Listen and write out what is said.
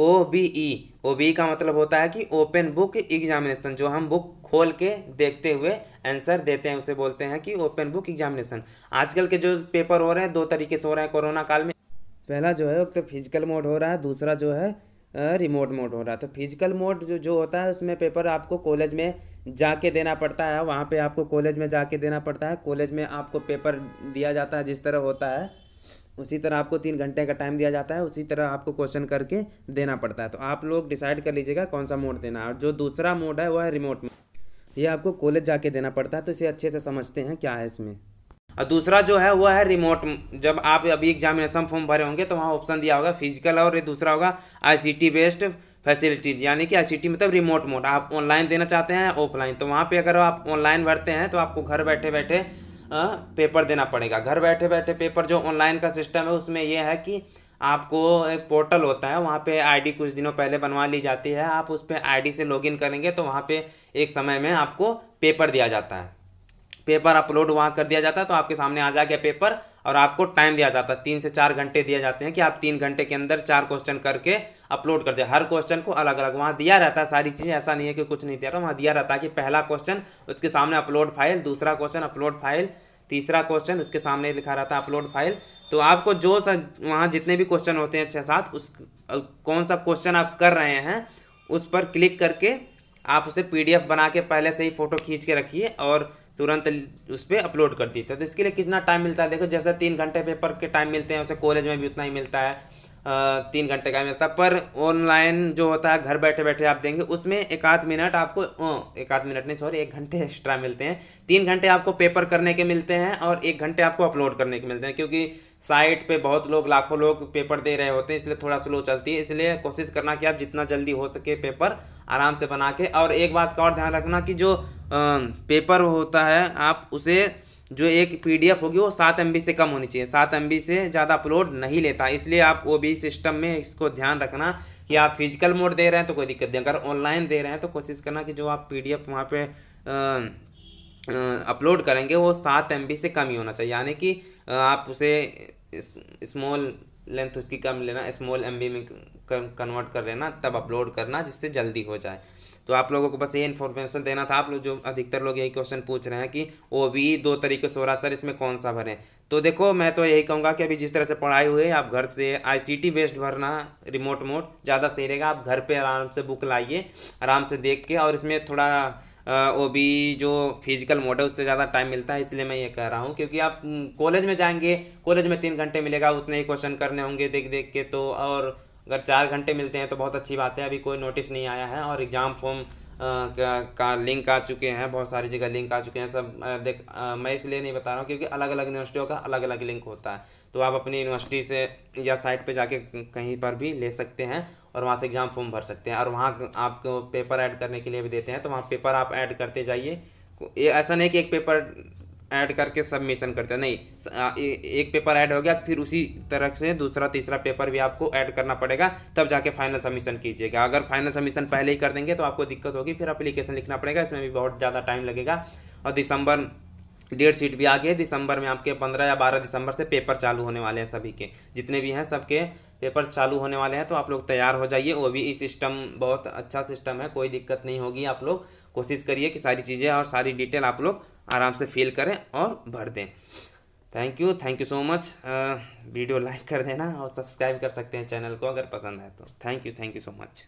O B E O B का मतलब होता है कि ओपन बुक एग्जामिनेशन जो हम बुक खोल के देखते हुए आंसर देते हैं उसे बोलते हैं कि ओपन बुक एग्जामिनेशन आजकल के जो पेपर हो रहे हैं दो तरीके से हो रहे हैं कोरोना काल में पहला जो है तो फिजिकल मोड हो रहा है दूसरा जो है रिमोट मोड हो रहा है तो फिजिकल मोड जो जो होता है उसमें पेपर आपको कॉलेज में जाके देना पड़ता है वहाँ पे आपको कॉलेज में जाके देना पड़ता है कॉलेज में आपको पेपर दिया जाता है जिस तरह होता है उसी तरह आपको तीन घंटे का टाइम दिया जाता है उसी तरह आपको क्वेश्चन करके देना पड़ता है तो आप लोग डिसाइड कर लीजिएगा कौन सा मोड देना है और जो दूसरा मोड है वो है रिमोट मोड ये आपको कॉलेज जाके देना पड़ता है तो इसे अच्छे से समझते हैं क्या है इसमें और दूसरा जो है वो है रिमोट जब आप अभी एग्जामिनेशन फॉर्म भरे होंगे तो वहाँ ऑप्शन दिया होगा फिजिकल और दूसरा होगा आई बेस्ड फैसिलिटी यानी कि आईसीटी मतलब रिमोट मोड आप ऑनलाइन देना चाहते हैं ऑफलाइन तो वहाँ पे अगर आप ऑनलाइन भरते हैं तो आपको घर बैठे बैठे पेपर देना पड़ेगा घर बैठे बैठे पेपर जो ऑनलाइन का सिस्टम है उसमें यह है कि आपको एक पोर्टल होता है वहाँ पे आईडी कुछ दिनों पहले बनवा ली जाती है आप उस पर आई से लॉगिन करेंगे तो वहाँ पे एक समय में आपको पेपर दिया जाता है पेपर अपलोड वहाँ कर दिया जाता है तो आपके सामने आ जाएगा पेपर और आपको टाइम दिया जाता है तीन से चार घंटे दिए जाते हैं कि आप तीन घंटे के अंदर चार क्वेश्चन करके अपलोड कर दे हर क्वेश्चन को अलग अलग वहाँ दिया रहता है सारी चीज़ें ऐसा नहीं है कि कुछ नहीं दिया रहा वहाँ दिया रहता है कि पहला क्वेश्चन उसके सामने अपलोड फाइल दूसरा क्वेश्चन अपलोड फाइल तीसरा क्वेश्चन उसके सामने लिखा रहता है अपलोड फाइल तो आपको जो सा वहाँ जितने भी क्वेश्चन होते हैं छः सात उस कौन सा क्वेश्चन आप कर रहे हैं उस पर क्लिक करके आप उसे पीडीएफ बना के पहले से ही फ़ोटो खींच के रखिए और तुरंत उस पर अपलोड कर देता है तो इसके लिए कितना टाइम मिलता है देखो जैसे तीन घंटे पेपर के टाइम मिलते हैं उसे कॉलेज में भी उतना ही मिलता है तीन घंटे का मिलता है पर ऑनलाइन जो होता है घर बैठे बैठे आप देंगे उसमें एक आध मिनट आपको एक आध मिनट नहीं सॉरी एक घंटे एक्स्ट्रा मिलते हैं तीन घंटे आपको पेपर करने के मिलते हैं और एक घंटे आपको अपलोड करने के मिलते हैं क्योंकि साइट पे बहुत लोग लाखों लोग पेपर दे रहे होते हैं इसलिए थोड़ा स्लो चलती है इसलिए कोशिश करना कि आप जितना जल्दी हो सके पेपर आराम से बना के और एक बात का और ध्यान रखना कि जो पेपर होता है आप उसे जो एक पीडीएफ होगी वो सात एम से कम होनी चाहिए सात एम से ज़्यादा अपलोड नहीं लेता इसलिए आप ओ सिस्टम में इसको ध्यान रखना कि आप फिजिकल मोड दे रहे हैं तो कोई दिक्कत नहीं अगर ऑनलाइन दे रहे हैं तो कोशिश करना कि जो आप पी डी वहाँ पर अपलोड करेंगे वो सात एम से कम ही होना चाहिए यानी कि आप उसे स्मॉल लेंथ उसकी कम लेना स्मॉल एम में कन्वर्ट कर लेना तब अपलोड करना जिससे जल्दी हो जाए तो आप लोगों को बस ये इन्फॉर्मेशन देना था आप लोग जो अधिकतर लोग यही क्वेश्चन पूछ रहे हैं कि ओ बी दो तरीके से हो रहा सर इसमें कौन सा भरें तो देखो मैं तो यही कहूँगा कि अभी जिस तरह से पढ़ाई हुई है आप घर से आईसीटी बेस्ड भरना रिमोट मोड ज़्यादा सही रहेगा आप घर पर आराम से बुक लाइए आराम से देख के और इसमें थोड़ा ओ बी जो फिजिकल मोड है उससे ज़्यादा टाइम मिलता है इसलिए मैं ये कह रहा हूँ क्योंकि आप कॉलेज में जाएंगे कॉलेज में तीन घंटे मिलेगा उतने ही क्वेश्चन करने होंगे देख देख के तो और अगर चार घंटे मिलते हैं तो बहुत अच्छी बात है अभी कोई नोटिस नहीं आया है और एग्ज़ाम फॉर्म का, का लिंक आ चुके हैं बहुत सारी जगह लिंक आ चुके हैं सब देख आ, मैं इसलिए नहीं बता रहा हूँ क्योंकि अलग अलग यूनिवर्सिटियों का अलग अलग लिंक होता है तो आप अपनी यूनिवर्सिटी से या साइट पे जाके कहीं पर भी ले सकते हैं और वहाँ से एग्ज़ाम फॉर्म भर सकते हैं और वहाँ आपको पेपर ऐड करने के लिए भी देते हैं तो वहाँ पेपर आप ऐड करते जाइए ऐसा नहीं कि एक पेपर ऐड करके सबमिशन करते हैं नहीं एक पेपर ऐड हो गया फिर उसी तरह से दूसरा तीसरा पेपर भी आपको ऐड करना पड़ेगा तब जाके फाइनल सबमिशन कीजिएगा अगर फाइनल सबमिशन पहले ही कर देंगे तो आपको दिक्कत होगी फिर अप्लीकेशन लिखना पड़ेगा इसमें भी बहुत ज़्यादा टाइम लगेगा और दिसंबर डेट शीट भी आ गई है दिसंबर में आपके पंद्रह या बारह दिसंबर से पेपर चालू होने वाले हैं सभी के जितने भी हैं सबके पेपर चालू होने वाले हैं तो आप लोग तैयार हो जाइए वो भी इस सिस्टम बहुत अच्छा सिस्टम है कोई दिक्कत नहीं होगी आप लोग कोशिश करिए कि सारी चीज़ें और सारी डिटेल आप लोग आराम से फिल करें और भर दें thank you thank you so much video like कर देना और सब्सक्राइब कर सकते हैं चैनल को अगर पसंद है तो thank you thank you so much